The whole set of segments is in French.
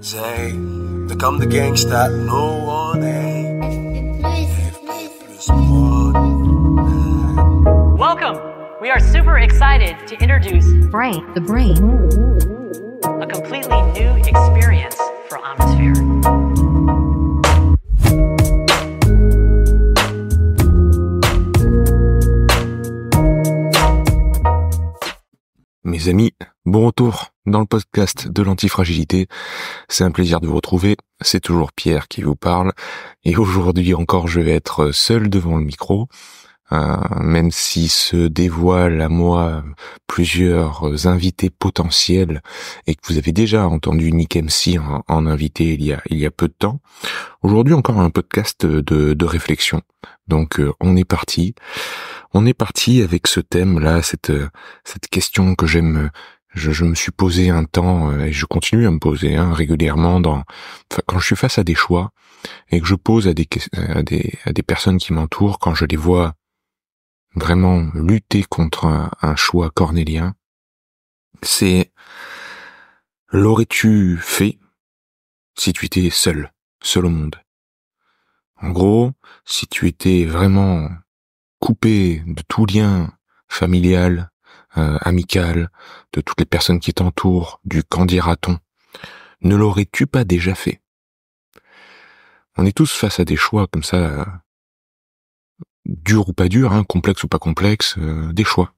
Zij, become the gangsta, no one ain't. Welcome! We are super excited to introduce Brain, the Brain, a completely new experience for Omnisphere. les amis, bon retour dans le podcast de l'antifragilité. C'est un plaisir de vous retrouver. C'est toujours Pierre qui vous parle. Et aujourd'hui encore, je vais être seul devant le micro. Euh, même si se dévoilent à moi plusieurs invités potentiels et que vous avez déjà entendu Nick MC en, en invité il y, a, il y a peu de temps. Aujourd'hui encore un podcast de, réflexion. Donc euh, on est parti on est parti avec ce thème-là, cette, euh, cette question que j'aime euh, je, me suis posé un temps euh, et je continue à me poser hein, régulièrement dans enfin, quand je suis face à des choix et que je pose à des des, personnes qui m'entourent quand je les vois vraiment lutter contre un choix cornélien c'est l'aurais-tu fait si tu étais seul seul au monde en gros si tu étais vraiment coupé de tout lien familial, euh, amical, de toutes les personnes qui t'entourent, du qu'en dira-t-on Ne l'aurais-tu pas déjà fait On est tous face à des choix comme ça, durs ou pas durs, hein, complexes ou pas complexes, euh, des choix.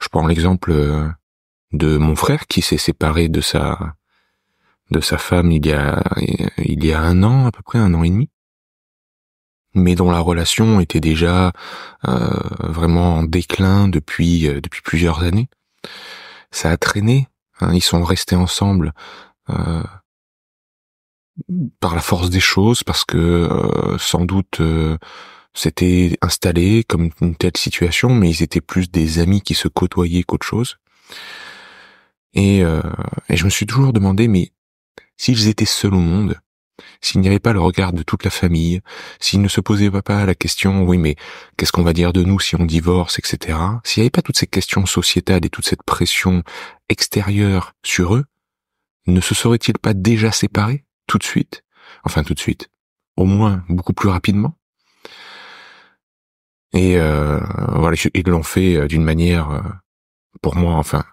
Je prends l'exemple euh, de mon frère qui s'est séparé de sa de sa femme il y a il y a un an à peu près un an et demi mais dont la relation était déjà euh, vraiment en déclin depuis euh, depuis plusieurs années. Ça a traîné. Hein, ils sont restés ensemble euh, par la force des choses, parce que sans doute c'était installé comme une telle situation, mais ils étaient plus des amis qui se côtoyaient qu'autre chose. Et, et je me suis toujours demandé, mais s'ils étaient seuls au monde, s'il n'y avait pas le regard de toute la famille, s'il ne se posait pas la question, oui, mais qu'est-ce qu'on va dire de nous si on divorce, etc., s'il n'y avait pas toutes ces questions sociétales et toute cette pression extérieure sur eux, ne se seraient-ils pas déjà séparés tout de suite? Enfin, tout de suite. Au moins, beaucoup plus rapidement? Et euh, voilà, ils l'ont fait euh, d'une manière, euh, pour moi, enfin,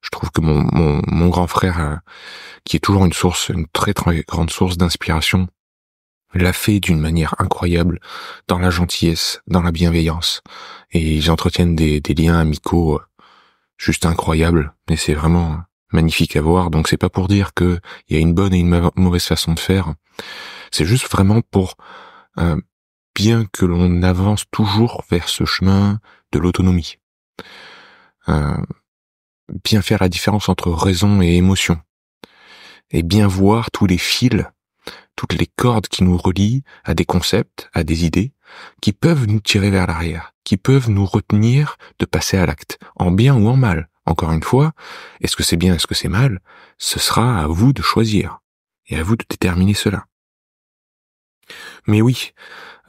je trouve que mon, mon, mon grand frère qui est toujours une source, une très très grande source d'inspiration, l'a fait d'une manière incroyable, dans la gentillesse, dans la bienveillance. Et ils entretiennent des, liens amicaux euh, juste incroyables, mais c'est vraiment euh, magnifique à voir. Donc c'est pas pour dire qu'il y a une bonne et une mauvaise façon de faire. C'est juste vraiment pour euh, bien que l'on avance toujours vers ce chemin de l'autonomie. bien faire la différence entre raison et émotion et bien voir tous les fils, toutes les cordes qui nous relient à des concepts, à des idées, qui peuvent nous tirer vers l'arrière, qui peuvent nous retenir de passer à l'acte, en bien ou en mal. Encore une fois, est-ce que c'est bien, est-ce que c'est mal Ce sera à vous de choisir et à vous de déterminer cela. Mais oui,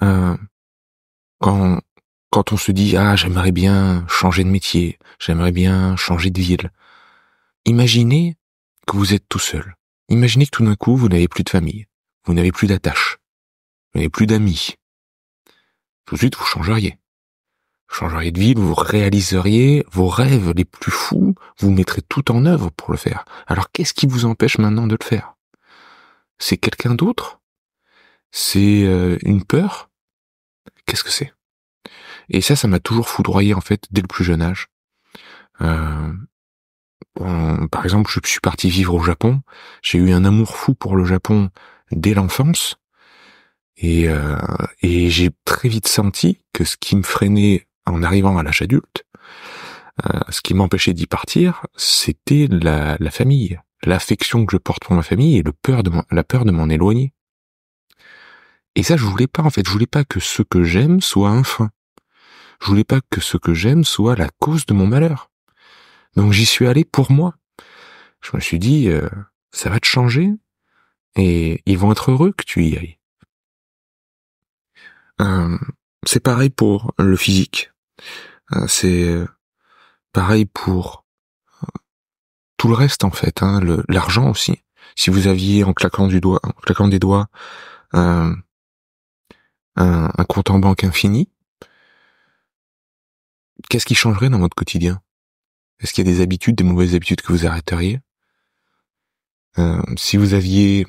euh, quand quand on se dit ah j'aimerais bien changer de métier, j'aimerais bien changer de ville, imaginez que vous êtes tout seul, Imaginez que tout d'un coup, vous n'avez plus de famille, vous n'avez plus d'attache, vous n'avez plus d'amis. Tout de suite, vous changeriez. Vous changeriez de ville, vous réaliseriez vos rêves les plus fous, vous mettrez tout en œuvre pour le faire. Alors qu'est-ce qui vous empêche maintenant de le faire C'est quelqu'un d'autre C'est euh, une peur Qu'est-ce que c'est Et ça, ça m'a toujours foudroyé en fait dès le plus jeune âge. Euh, par exemple, je suis parti vivre au Japon. J'ai eu un amour fou pour le Japon dès l'enfance. Et, euh, j'ai très vite senti que ce qui me freinait en arrivant à l'âge adulte, euh, ce qui m'empêchait d'y partir, c'était la, la, famille, l'affection que je porte pour ma famille et le peur de la peur de m'en éloigner. Et ça, je voulais pas en fait. Je voulais pas que ce que j'aime soit un frein. Je voulais pas que ce que j'aime soit la cause de mon malheur. Donc j'y suis allé pour moi. Je me suis dit, euh, ça va te changer et ils vont être heureux que tu y ailles. Euh, c'est pareil pour le physique. Euh, c'est pareil pour tout le reste en fait, hein, l'argent aussi. Si vous aviez en claquant du doigt, en claquant des doigts, un, un compte en banque infini, qu'est-ce qui changerait dans votre quotidien est-ce qu'il y a des habitudes, des mauvaises habitudes que vous arrêteriez euh, Si vous aviez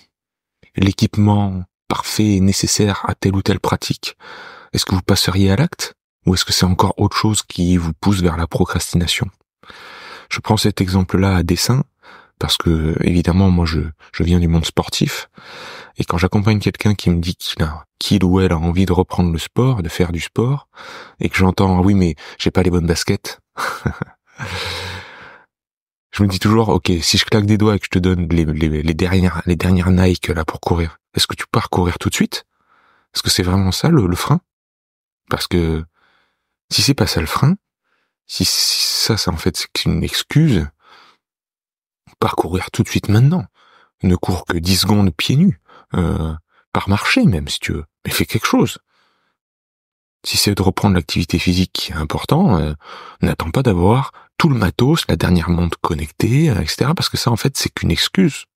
l'équipement parfait et nécessaire à telle ou telle pratique, est-ce que vous passeriez à l'acte Ou est-ce que c'est encore autre chose qui vous pousse vers la procrastination Je prends cet exemple-là à dessein parce que évidemment moi je, viens du monde sportif et quand j'accompagne quelqu'un qui me dit qu'il a qu'il ou elle a envie de reprendre le sport, de faire du sport et que j'entends ah oui mais j'ai pas les bonnes baskets. je me dis toujours OK, si je claque des doigts et que je te donne les, dernières les dernières Nike là pour courir, est-ce que tu pars courir tout de suite Est-ce que c'est vraiment ça le, frein Parce que si c'est pas ça le frein, si ça, c'est en fait c'est une excuse, Parcourir tout de suite maintenant. Ne cours que dix secondes pieds nus, euh, par marché même si tu veux, mais fais quelque chose. Si c'est de reprendre l'activité physique qui est important, euh, n'attends pas d'avoir tout le matos, la dernière montre connectée, euh, etc. Parce que ça, en fait, c'est qu'une excuse.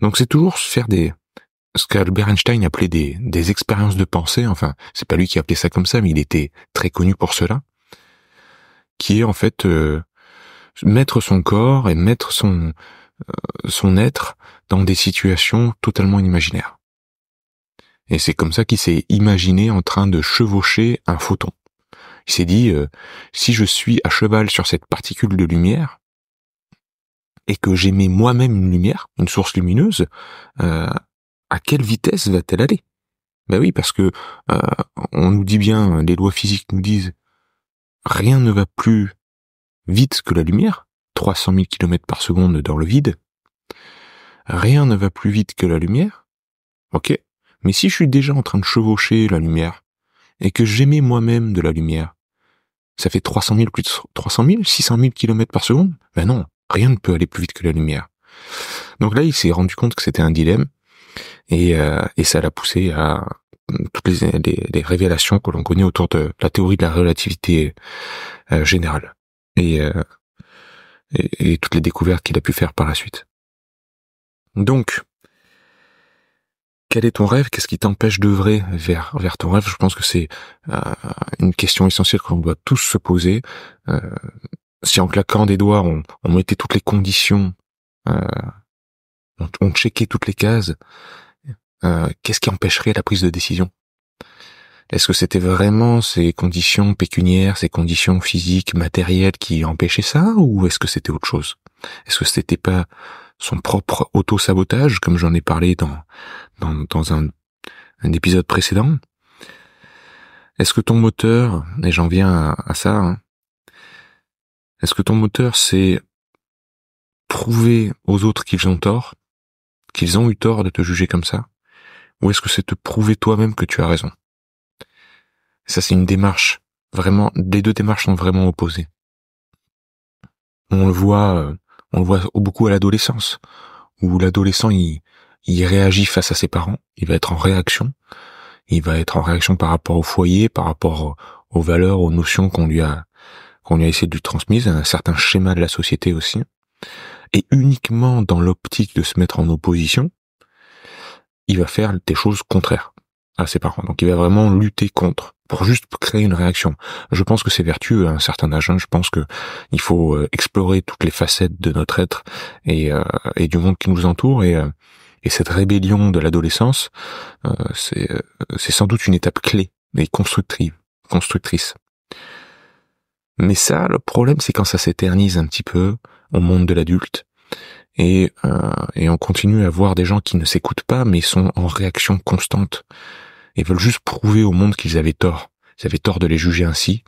Donc c'est toujours faire des, ce qu'Albert Einstein appelait des, des expériences de pensée, enfin, c'est pas lui qui appelait ça comme ça, mais il était très connu pour cela, qui est en fait mettre son corps et mettre son, euh, son être dans des situations totalement imaginaires. Et c'est comme ça qu'il s'est imaginé en train de chevaucher un photon. Il s'est dit, euh, si je suis à cheval sur cette particule de lumière, et que j'émets moi-même une lumière, une source lumineuse, euh, à quelle vitesse va-t-elle aller Ben oui, parce que on nous dit bien, les lois physiques nous disent, rien ne va plus vite que la lumière, 300 000 km par seconde dans le vide. Rien ne va plus vite que la lumière. Ok. Mais si je suis déjà en train de chevaucher la lumière, et que j'aimais moi-même de la lumière, ça fait 300 000 plus 300 000, 600 000 km par seconde? Ben non. Rien ne peut aller plus vite que la lumière. Donc là, il s'est rendu compte que c'était un dilemme. Et, euh, ça l'a poussé à euh, toutes les, révélations que l'on connaît autour de la théorie de la relativité euh, générale. Euh, et, et, toutes les découvertes qu'il a pu faire par la suite. Donc, quel est ton rêve Qu'est-ce qui t'empêche d'œuvrer vers vers ton rêve Je pense que c'est euh, une question essentielle qu'on doit tous se poser. Euh, si en claquant des doigts, on, on mettait toutes les conditions, on, on, checkait toutes les cases, qu'est-ce qui empêcherait la prise de décision est-ce que c'était vraiment ces conditions pécuniaires, ces conditions physiques, matérielles qui empêchaient ça, ou est-ce que c'était autre chose Est-ce que c'était pas son propre auto-sabotage, comme j'en ai parlé dans, dans, un, épisode précédent Est-ce que ton moteur, et j'en viens à, ça, hein, est-ce que ton moteur c'est prouver aux autres qu'ils ont tort, qu'ils ont eu tort de te juger comme ça, ou est-ce que c'est te prouver toi-même que tu as raison ça, c'est une démarche vraiment. Les deux démarches sont vraiment opposées. On le voit, euh, on le voit beaucoup à l'adolescence, où l'adolescent il, réagit face à ses parents, il va être en réaction, il va être en réaction par rapport au foyer, par rapport aux valeurs, aux notions qu'on lui a qu'on lui a essayé de lui transmettre, un certain schéma de la société aussi, et uniquement dans l'optique de se mettre en opposition, il va faire des choses contraires à ses parents. Donc il va vraiment lutter contre pour juste créer une réaction. Je pense que c'est vertueux à un certain âge. Hein. Je pense que il faut euh, explorer toutes les facettes de notre être et, euh, du monde qui nous entoure et, euh, cette rébellion de l'adolescence, c'est sans doute une étape clé mais constructive, constructrice. Mais ça, le problème, c'est quand ça s'éternise un petit peu au monde de l'adulte et, euh, et on continue à voir des gens qui ne s'écoutent pas mais sont en réaction constante et veulent juste prouver au monde qu'ils avaient tort. Ils avaient tort de les juger ainsi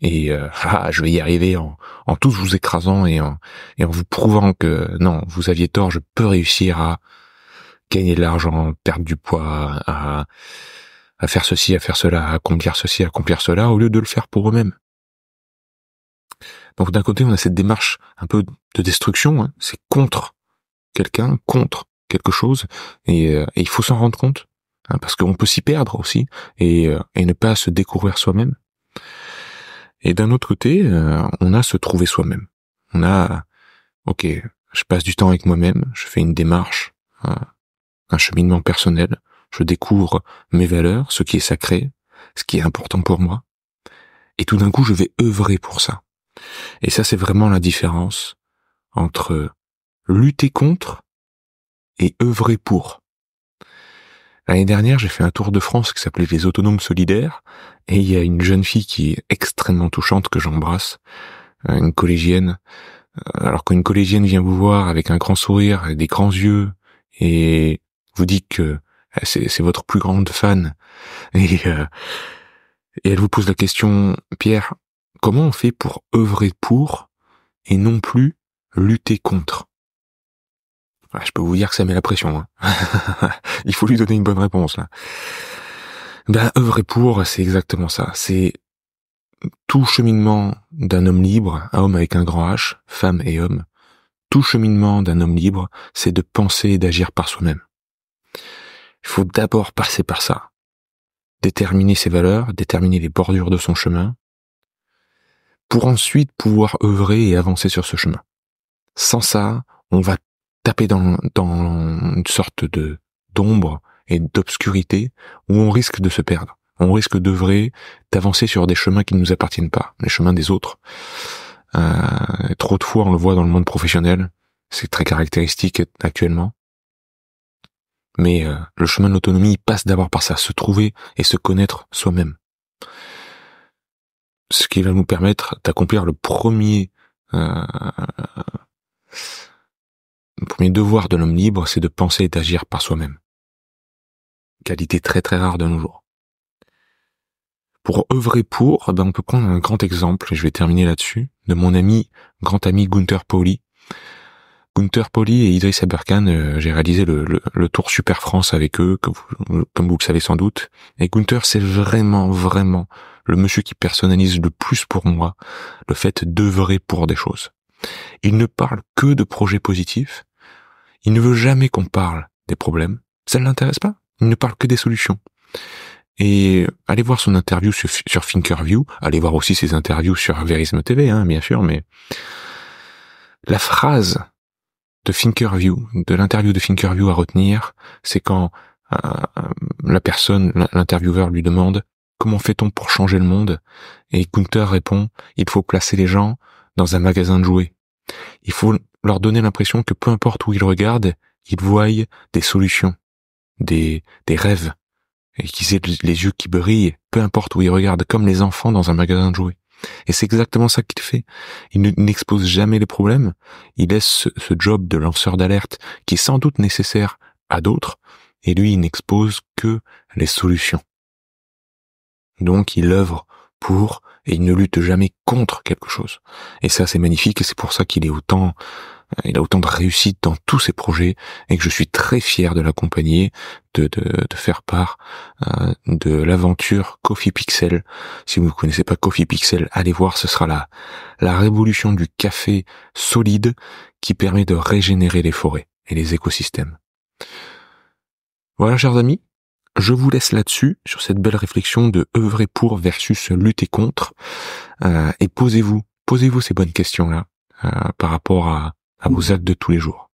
et euh, ah, je vais y arriver en, en tous vous écrasant et en, et en vous prouvant que non, vous aviez tort, je peux réussir à gagner de l'argent, perdre du poids, à, à faire ceci, à faire cela, à accomplir ceci, à accomplir cela, au lieu de le faire pour eux-mêmes. Donc d'un côté, on a cette démarche un peu de destruction, hein. c'est contre quelqu'un, contre quelque chose, et, euh, il faut s'en rendre compte, hein, parce qu'on peut s'y perdre aussi, euh, et, ne pas se découvrir soi-même. Et d'un autre côté, euh, on a se trouver soi-même. On a, ok, je passe du temps avec moi-même, je fais une démarche, hein, un cheminement personnel, je découvre mes valeurs, ce qui est sacré, ce qui est important pour moi, et tout d'un coup, je vais œuvrer pour ça. Et ça, c'est vraiment la différence entre lutter contre et œuvrer pour. L'année dernière, j'ai fait un tour de France qui s'appelait Les Autonomes Solidaires, et il y a une jeune fille qui est extrêmement touchante que j'embrasse, euh, une collégienne. Euh, alors qu'une collégienne vient vous voir avec un grand sourire et des grands yeux, et vous dit que eh, c'est votre plus grande fan, et, euh, et elle vous pose la question, Pierre, Comment on fait pour œuvrer pour et non plus lutter contre Je peux vous dire que ça met la pression. Hein. Il faut lui donner une bonne réponse là. Ben, œuvrer pour, c'est exactement ça. C'est tout cheminement d'un homme libre, un homme avec un grand H, femme et homme, tout cheminement d'un homme libre, c'est de penser et d'agir par soi-même. Il faut d'abord passer par ça, déterminer ses valeurs, déterminer les bordures de son chemin, pour ensuite pouvoir œuvrer et avancer sur ce chemin. Sans ça, on va taper dans, une sorte de d'ombre et d'obscurité où on risque de se perdre. On risque d'œuvrer, d'avancer sur des chemins qui ne nous appartiennent pas, les chemins des autres. Euh, trop de fois, on le voit dans le monde professionnel, c'est très caractéristique actuellement. Mais euh, le chemin de l'autonomie passe d'abord par ça, se trouver et se connaître soi-même ce qui va nous permettre d'accomplir le premier euh, premier devoir de l'homme libre, c'est de penser et d'agir par soi-même. Qualité très très rare de nos jours. Pour œuvrer pour, ben on peut prendre un grand exemple, et je vais terminer là-dessus, de mon ami, grand ami Gunther Pauli, Gunther Poli et Idriss Aberkan, euh, j'ai réalisé le, le, tour Super France avec eux, comme vous le savez sans doute. Et Gunther, c'est vraiment, vraiment le monsieur qui personnalise le plus pour moi le fait d'œuvrer pour des choses. Il ne parle que de projets positifs. Il ne veut jamais qu'on parle des problèmes. Ça ne l'intéresse pas. Il ne parle que des solutions. Et allez voir son interview sur, sur Thinkerview. Allez voir aussi ses interviews sur Verisme TV, hein, bien sûr, mais la phrase de Thinkerview, de l'interview de Finkerview à retenir, c'est quand euh, euh, la personne, l'intervieweur lui demande comment fait-on pour changer le monde et Gunther répond il faut placer les gens dans un magasin de jouets. Il faut leur donner l'impression que peu importe où ils regardent, ils voient des solutions, des, des rêves, et qu'ils aient les yeux qui brillent, peu importe où ils regardent, comme les enfants dans un magasin de jouets. Et c'est exactement ça qu'il fait. Il n'expose jamais les problèmes, il laisse ce, job de lanceur d'alerte qui est sans doute nécessaire à d'autres, et lui, il n'expose que les solutions. Donc, il œuvre pour et il ne lutte jamais contre quelque chose. Et ça, c'est magnifique et c'est pour ça qu'il est autant il a autant de réussite dans tous ses projets et que je suis très fier de l'accompagner, de, de, faire part euh, de l'aventure Coffee Pixel. Si vous ne connaissez pas Coffee Pixel, allez voir, ce sera la, la révolution du café solide qui permet de régénérer les forêts et les écosystèmes. Voilà, chers amis, je vous laisse là-dessus, sur cette belle réflexion de œuvrer pour versus lutter contre. Euh, et posez-vous, posez-vous ces bonnes questions-là euh, par rapport à, à vos actes de tous les jours.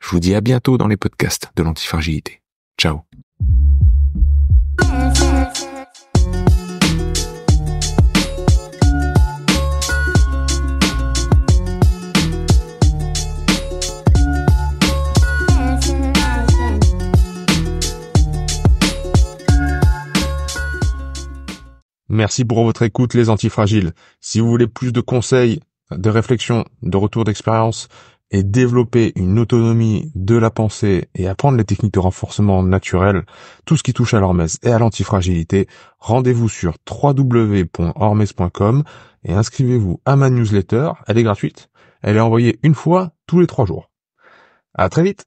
Je vous dis à bientôt dans les podcasts de l'antifragilité. Ciao. Merci pour votre écoute les antifragiles. Si vous voulez plus de conseils de réflexion, de retour d'expérience et développer une autonomie de la pensée et apprendre les techniques de renforcement naturel, tout ce qui touche à l'hormèse et à l'antifragilité, rendez-vous sur www.hormèse.com et inscrivez-vous à ma newsletter. Elle est gratuite. Elle est envoyée une fois tous les trois jours. À très vite!